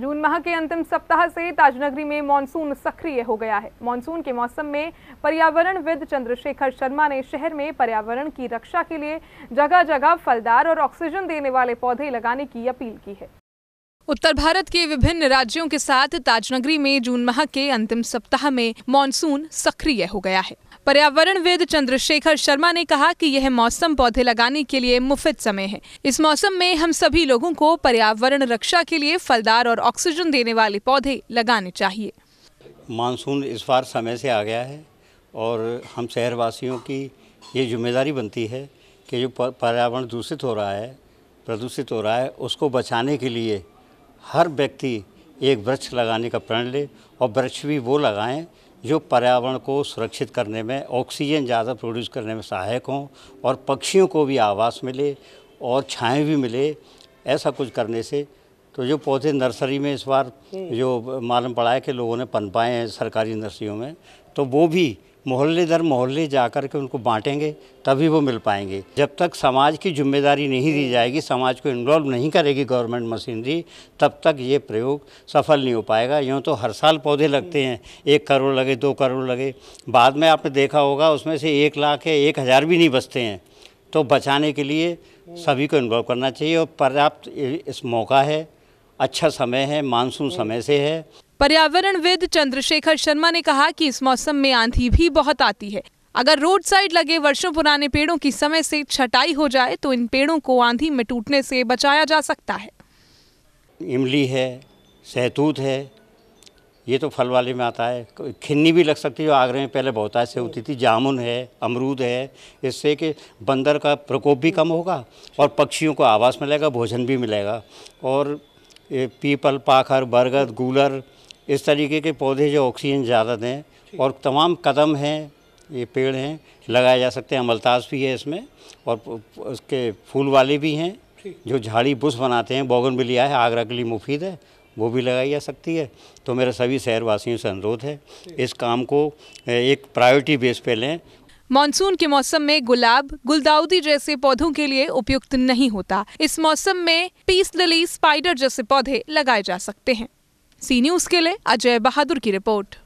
जून माह के अंतिम सप्ताह से ताजनगरी में मानसून सक्रिय हो गया है मानसून के मौसम में पर्यावरणविद चंद्रशेखर शर्मा ने शहर में पर्यावरण की रक्षा के लिए जगह जगह फलदार और ऑक्सीजन देने वाले पौधे लगाने की अपील की है उत्तर भारत के विभिन्न राज्यों के साथ ताजनगरी में जून माह के अंतिम सप्ताह में मानसून सक्रिय हो गया है पर्यावरणविद चंद्रशेखर शर्मा ने कहा कि यह मौसम पौधे लगाने के लिए मुफित समय है इस मौसम में हम सभी लोगों को पर्यावरण रक्षा के लिए फलदार और ऑक्सीजन देने वाले पौधे लगाने चाहिए मानसून इस बार समय से आ गया है और हम शहरवासियों की ये जिम्मेदारी बनती है कि जो पर्यावरण दूषित हो रहा है प्रदूषित हो रहा है उसको बचाने के लिए हर व्यक्ति एक वृक्ष लगाने का प्रण ले और वृक्ष भी वो लगाएं जो पर्यावरण को सुरक्षित करने में ऑक्सीजन ज़्यादा प्रोड्यूस करने में सहायक हों और पक्षियों को भी आवास मिले और छाएँ भी मिले ऐसा कुछ करने से तो जो पौधे नर्सरी में इस बार जो मालूम पड़ा है कि लोगों ने पनपाए हैं सरकारी नर्सरियों में तो वो भी मोहल्ले दर मोहल्ले जा कर के उनको बांटेंगे तभी वो मिल पाएंगे जब तक समाज की जिम्मेदारी नहीं दी जाएगी समाज को इन्वॉल्व नहीं करेगी गवर्नमेंट मशीनरी तब तक ये प्रयोग सफल नहीं हो पाएगा यूँ तो हर साल पौधे लगते हैं एक करोड़ लगे दो करोड़ लगे बाद में आपने देखा होगा उसमें से एक लाख या एक हज़ार भी नहीं बचते हैं तो बचाने के लिए सभी को इन्वॉल्व करना चाहिए और पर्याप्त इस मौका है अच्छा समय है मानसून हम्म। समय से है पर्यावरणविद चंद्रशेखर शर्मा ने कहा कि इस मौसम में आंधी भी बहुत आती है अगर रोड साइड लगे वर्षों पुराने पेड़ों की समय से छटाई हो जाए तो इन पेड़ों को आंधी में टूटने से बचाया जा सकता है इमली है सहतूत है ये तो फल वाले में आता है खिन्नी भी लग सकती है आगरे में पहले बहुत ऐसे होती थी जामुन है अमरूद है इससे कि बंदर का प्रकोप भी कम होगा और पक्षियों को आवास मिलेगा भोजन भी मिलेगा और पीपल पाखर बरगद गूलर इस तरीके के पौधे जो ऑक्सीजन ज़्यादा दें और तमाम कदम हैं ये पेड़ हैं लगाए जा सकते हैं अमलताज भी है इसमें और उसके फूल वाले भी हैं जो झाड़ी बुश बनाते हैं बोगन भी लिया है आगरा के लिए मुफीद है वो भी लगाई जा सकती है तो मेरा सभी शहरवासियों से अनुरोध है इस काम को एक प्रायोरिटी बेस पे लें मानसून के मौसम में गुलाब गुलदाउदी जैसे पौधों के लिए उपयुक्त नहीं होता इस मौसम में पीस लिली स्पाइडर जैसे पौधे लगाए जा सकते हैं सी न्यूज़ के लिए अजय बहादुर की रिपोर्ट